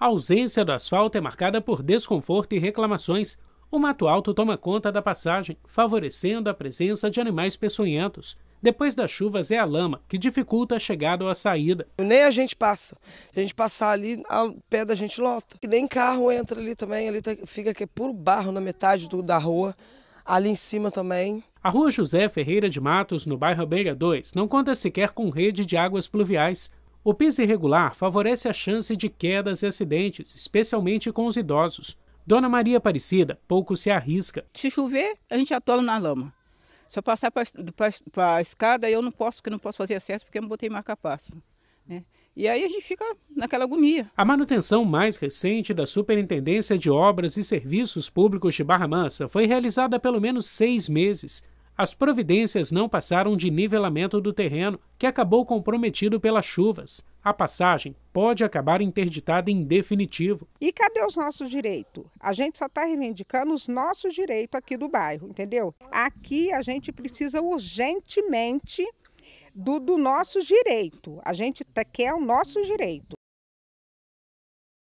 A ausência do asfalto é marcada por desconforto e reclamações. O mato alto toma conta da passagem, favorecendo a presença de animais peçonhentos. Depois das chuvas é a lama, que dificulta a chegada ou a saída. Nem a gente passa. A gente passar ali, ao pé da gente lota. nem carro entra ali também, ali tá, fica que é puro barro na metade do, da rua, ali em cima também. A rua José Ferreira de Matos, no bairro Abelha 2, não conta sequer com rede de águas pluviais. O piso irregular favorece a chance de quedas e acidentes, especialmente com os idosos. Dona Maria Aparecida pouco se arrisca. Se chover, a gente atola na lama. Se eu passar para a escada, eu não posso, que não posso fazer acesso, porque eu não botei marca-passo. Né? E aí a gente fica naquela agonia. A manutenção mais recente da Superintendência de Obras e Serviços Públicos de Barra Mansa foi realizada há pelo menos seis meses. As providências não passaram de nivelamento do terreno, que acabou comprometido pelas chuvas. A passagem pode acabar interditada em definitivo. E cadê os nossos direitos? A gente só está reivindicando os nossos direitos aqui do bairro, entendeu? Aqui a gente precisa urgentemente do, do nosso direito. A gente tá, quer o nosso direito.